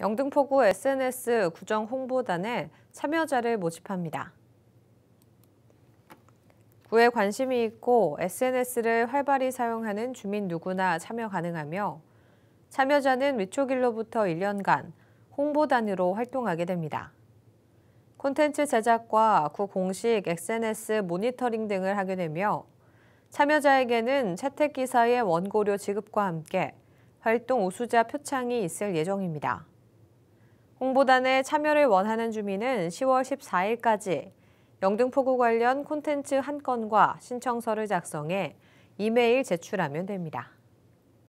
영등포구 SNS 구정 홍보단에 참여자를 모집합니다. 구에 관심이 있고 SNS를 활발히 사용하는 주민 누구나 참여 가능하며 참여자는 위촉일로부터 1년간 홍보단으로 활동하게 됩니다. 콘텐츠 제작과 구 공식 SNS 모니터링 등을 하게 되며 참여자에게는 채택 기사의 원고료 지급과 함께 활동 우수자 표창이 있을 예정입니다. 홍보단에 참여를 원하는 주민은 10월 14일까지 영등포구 관련 콘텐츠 한 건과 신청서를 작성해 이메일 제출하면 됩니다.